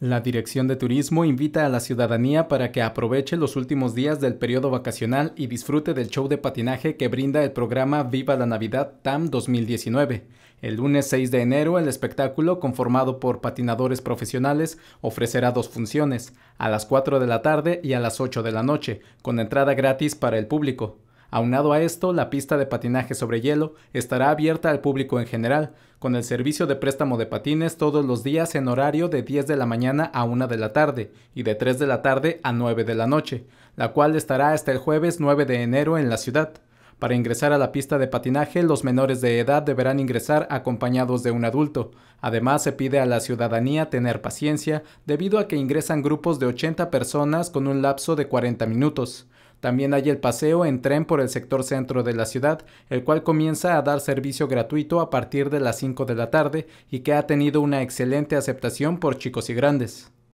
La Dirección de Turismo invita a la ciudadanía para que aproveche los últimos días del periodo vacacional y disfrute del show de patinaje que brinda el programa Viva la Navidad TAM 2019. El lunes 6 de enero, el espectáculo, conformado por patinadores profesionales, ofrecerá dos funciones, a las 4 de la tarde y a las 8 de la noche, con entrada gratis para el público. Aunado a esto, la pista de patinaje sobre hielo estará abierta al público en general, con el servicio de préstamo de patines todos los días en horario de 10 de la mañana a 1 de la tarde y de 3 de la tarde a 9 de la noche, la cual estará hasta el jueves 9 de enero en la ciudad. Para ingresar a la pista de patinaje, los menores de edad deberán ingresar acompañados de un adulto. Además, se pide a la ciudadanía tener paciencia debido a que ingresan grupos de 80 personas con un lapso de 40 minutos. También hay el paseo en tren por el sector centro de la ciudad, el cual comienza a dar servicio gratuito a partir de las 5 de la tarde y que ha tenido una excelente aceptación por chicos y grandes.